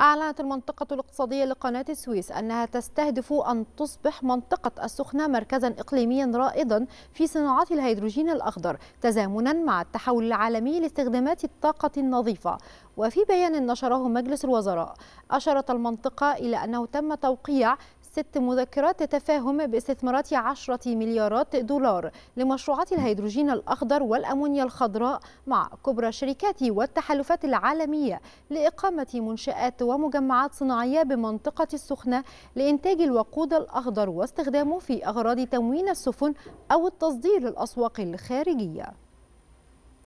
أعلنت المنطقة الاقتصادية لقناة السويس أنها تستهدف أن تصبح منطقة السخنة مركزا إقليميا رائدا في صناعة الهيدروجين الأخضر تزامنا مع التحول العالمي لاستخدامات الطاقة النظيفة وفي بيان نشره مجلس الوزراء أشرت المنطقة إلى أنه تم توقيع ست مذكرات تفاهم باستثمارات 10 مليارات دولار لمشروعات الهيدروجين الأخضر والأمونيا الخضراء مع كبرى الشركات والتحالفات العالمية لإقامة منشآت ومجمعات صناعية بمنطقة السخنة لإنتاج الوقود الأخضر واستخدامه في أغراض تموين السفن أو التصدير للأسواق الخارجية